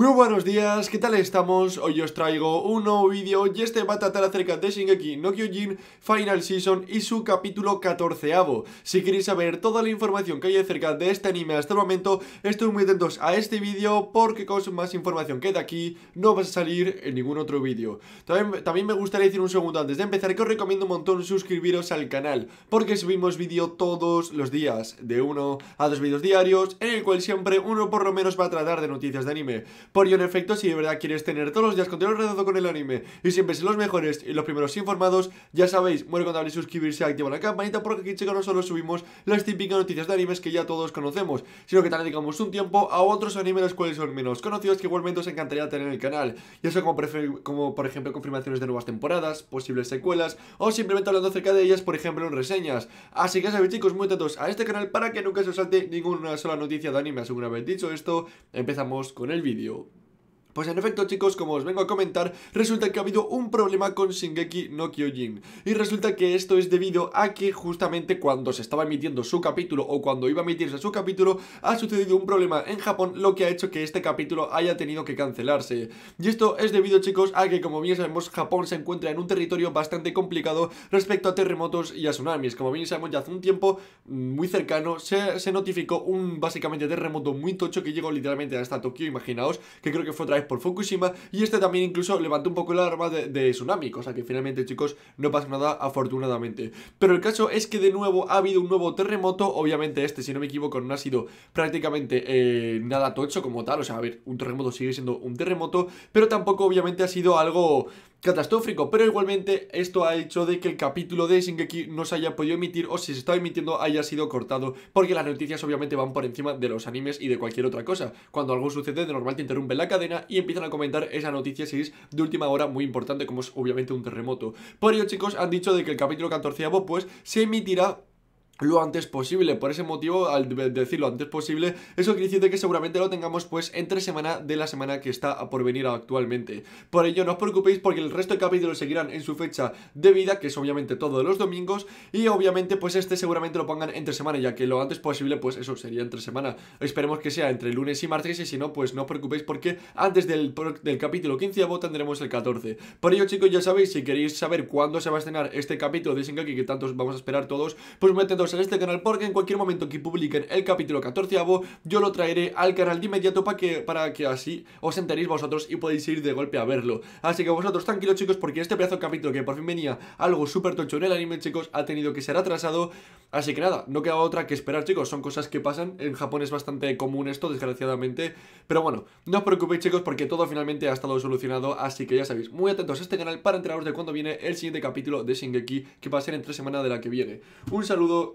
Muy buenos días, ¿qué tal estamos? Hoy os traigo un nuevo vídeo y este va a tratar acerca de Shingeki no Kyojin Final Season y su capítulo 14 Si queréis saber toda la información que hay acerca de este anime hasta el momento, estoy muy atentos a este vídeo porque con más información que de aquí no vas a salir en ningún otro vídeo. También, también me gustaría decir un segundo antes de empezar que os recomiendo un montón suscribiros al canal porque subimos vídeo todos los días, de uno a dos vídeos diarios, en el cual siempre uno por lo menos va a tratar de noticias de anime. Por ello, en efecto, si de verdad quieres tener todos los días contenido relacionado con el anime y siempre ser los mejores y los primeros informados, ya sabéis, muere cuando y suscribirse, activar la campanita porque aquí chicos no solo subimos las típicas noticias de animes que ya todos conocemos, sino que también dedicamos un tiempo a otros animes los cuales son menos conocidos que igualmente os encantaría tener en el canal. Y eso como, por ejemplo confirmaciones de nuevas temporadas, posibles secuelas o simplemente hablando acerca de ellas, por ejemplo, en reseñas. Así que sabéis chicos, muy atentos a este canal para que nunca se os salte ninguna sola noticia de anime. Según haber dicho esto, empezamos con el vídeo. Pues en efecto chicos, como os vengo a comentar, resulta que ha habido un problema con Shingeki no Kyojin Y resulta que esto es debido a que justamente cuando se estaba emitiendo su capítulo o cuando iba a emitirse su capítulo Ha sucedido un problema en Japón, lo que ha hecho que este capítulo haya tenido que cancelarse Y esto es debido chicos a que como bien sabemos Japón se encuentra en un territorio bastante complicado respecto a terremotos y a tsunamis Como bien sabemos ya hace un tiempo mm, muy cercano se, se notificó un básicamente terremoto muy tocho que llegó literalmente hasta Tokio, imaginaos Que creo que fue otra por Fukushima y este también incluso levantó un poco el arma de, tsunami, cosa que finalmente chicos no pasa nada afortunadamente. Pero el caso es que de nuevo ha habido un nuevo terremoto, obviamente este si no me equivoco no ha sido prácticamente eh, nada tocho como tal, o sea a ver, un terremoto sigue siendo un terremoto, pero tampoco obviamente ha sido algo catastrófico, pero igualmente esto ha hecho de que el capítulo de Shingeki no se haya podido emitir o si se está emitiendo haya sido cortado, porque las noticias obviamente van por encima de los animes y de cualquier otra cosa. Cuando algo sucede, de normal te interrumpen la cadena y empiezan a comentar esa noticia si es de última hora muy importante, como es obviamente un terremoto. Por ello, chicos, han dicho de que el capítulo 14 pues se emitirá lo antes posible. Por ese motivo, al decirlo antes posible, eso quiere decir que seguramente lo tengamos pues entre semana de la semana que está por venir actualmente. Por ello, no os preocupéis porque el resto de capítulos seguirán en su fecha de vida, que es obviamente todos los domingos, y obviamente pues este seguramente lo pongan entre semana, ya que lo antes posible pues eso sería entre semana. Esperemos que sea entre lunes y martes y si no, pues no os preocupéis porque antes del, capítulo 15 tendremos el 14. Por ello, chicos, ya sabéis, si queréis saber cuándo se va a estrenar este capítulo de Shingeki, que tantos vamos a esperar todos, pues metedos en este canal porque en cualquier momento que publiquen el capítulo 14 yo lo traeré al canal de inmediato para que, para que así os enteréis vosotros y podéis ir de golpe a verlo. Así que vosotros tranquilos chicos porque este pedazo de capítulo que por fin venía algo súper tocho en el anime chicos ha tenido que ser atrasado. Así que nada, no queda otra que esperar chicos, son cosas que pasan, en Japón es bastante común esto desgraciadamente, pero bueno, no os preocupéis chicos porque todo finalmente ha estado solucionado, así que ya sabéis, muy atentos a este canal para enteraros de cuándo viene el siguiente capítulo de Shingeki que va a ser entre semanas de la que viene. Un saludo